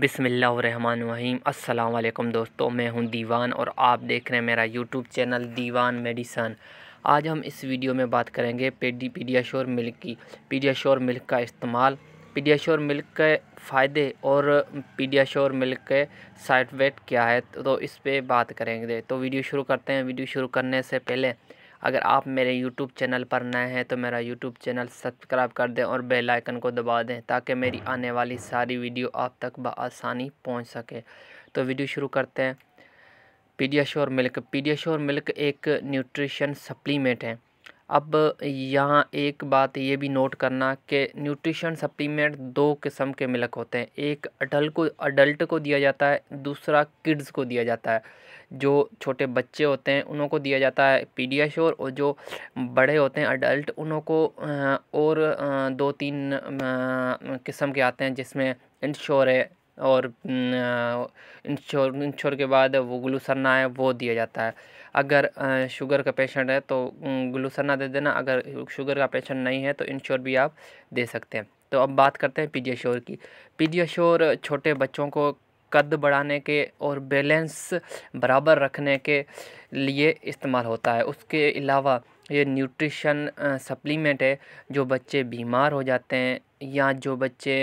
बिसमीम् अल्लाम दोस्तों मैं हूं दीवान और आप देख रहे हैं मेरा यूट्यूब चैनल दीवान मेडिसन आज हम इस वीडियो में बात करेंगे पेडी पीडियाशोर मिल्क की पीडियाशोर मिल्क का इस्तेमाल पीडियाशोर मिल्क के फ़ायदे और पीडियाशोर मिल्क के साइड इफेक्ट क्या है तो इस पर बात करेंगे तो वीडियो शुरू करते हैं वीडियो शुरू करने से पहले अगर आप मेरे यूट्यूब चैनल पर नए हैं तो मेरा यूट्यूब चैनल सब्सक्राइब कर दें और बेल आइकन को दबा दें ताकि मेरी आने वाली सारी वीडियो आप तक बसानी पहुँच सके तो वीडियो शुरू करते हैं पीडियाश्योर मिल्क पीडियाश्योर मिल्क एक न्यूट्रिशन सप्लीमेंट है अब यहाँ एक बात ये भी नोट करना कि न्यूट्रिशन सप्लीमेंट दो किस्म के मिलक होते हैं एक अडल्ट को अडल्ट को दिया जाता है दूसरा किड्स को दिया जाता है जो छोटे बच्चे होते हैं उनको दिया जाता है पीडियाश्योर और जो बड़े होते हैं अडल्ट उनको को और दो तीन किस्म के आते हैं जिसमें इंश्योर है और इंश्योर इंश्योर के बाद वो ग्लूसरना है वो दिया जाता है अगर शुगर का पेशेंट है तो ग्लूसरना दे देना अगर शुगर का पेशेंट नहीं है तो इंश्योर भी आप दे सकते हैं तो अब बात करते हैं पीडियाश्योर की पीडियाश्योर छोटे बच्चों को कद बढ़ाने के और बैलेंस बराबर रखने के लिए इस्तेमाल होता है उसके अलावा ये न्यूट्रिशन सप्लीमेंट है जो बच्चे बीमार हो जाते हैं या जो बच्चे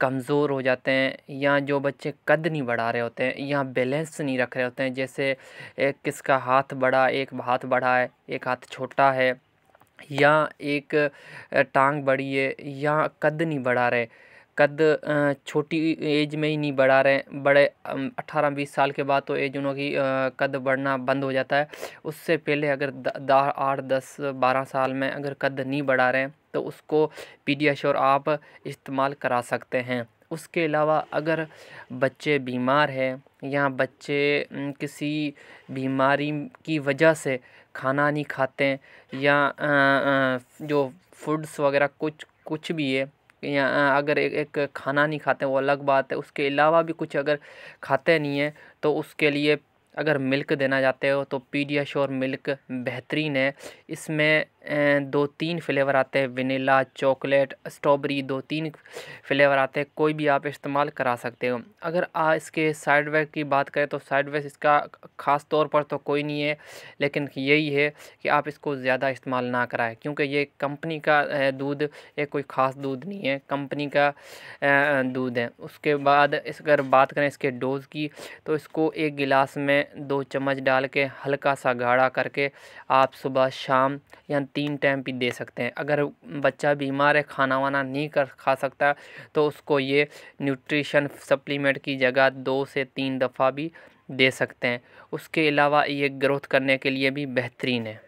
कमज़ोर हो जाते हैं या जो बच्चे कद नहीं बढ़ा रहे होते हैं या बैलेंस नहीं रख रहे होते हैं जैसे एक किसका हाथ बड़ा एक हाथ बढ़ा है एक हाथ छोटा है या एक टांग बड़ी है या कद नहीं बढ़ा रहे कद छोटी एज में ही नहीं बढ़ा रहे बड़े अट्ठारह बीस साल के बाद तो एज उनकी कद बढ़ना बंद हो जाता है उससे पहले अगर आठ दस बारह साल में अगर कद नहीं बढ़ा रहे हैं तो उसको पीडियाश्योर आप इस्तेमाल करा सकते हैं उसके अलावा अगर बच्चे बीमार हैं या बच्चे किसी बीमारी की वजह से खाना नहीं खाते हैं या जो फूड्स वगैरह कुछ कुछ भी है या अगर एक, एक खाना नहीं खाते वो अलग बात है उसके अलावा भी कुछ अगर खाते नहीं हैं तो उसके लिए अगर मिल्क देना चाहते हो तो पीडियाश्योर मिल्क बेहतरीन है इसमें दो तीन फ्लेवर आते हैं वनीला चॉकलेट स्ट्रॉबेरी दो तीन फ्लेवर आते हैं कोई भी आप इस्तेमाल करा सकते हो अगर आ इसके साइड वेक की बात करें तो साइड वेक इसका ख़ास तौर पर तो कोई नहीं है लेकिन यही है कि आप इसको ज़्यादा इस्तेमाल ना कराएं क्योंकि ये कंपनी का दूध ये कोई ख़ास दूध नहीं है कंपनी का दूध है उसके बाद इस अगर बात करें इसके डोज़ की तो इसको एक गिलास में दो चम्मच डाल के हल्का सा गाढ़ा करके आप सुबह शाम या तीन टाइम भी दे सकते हैं अगर बच्चा बीमार है खाना वाना नहीं कर खा सकता तो उसको ये न्यूट्रिशन सप्लीमेंट की जगह दो से तीन दफ़ा भी दे सकते हैं उसके अलावा ये ग्रोथ करने के लिए भी बेहतरीन है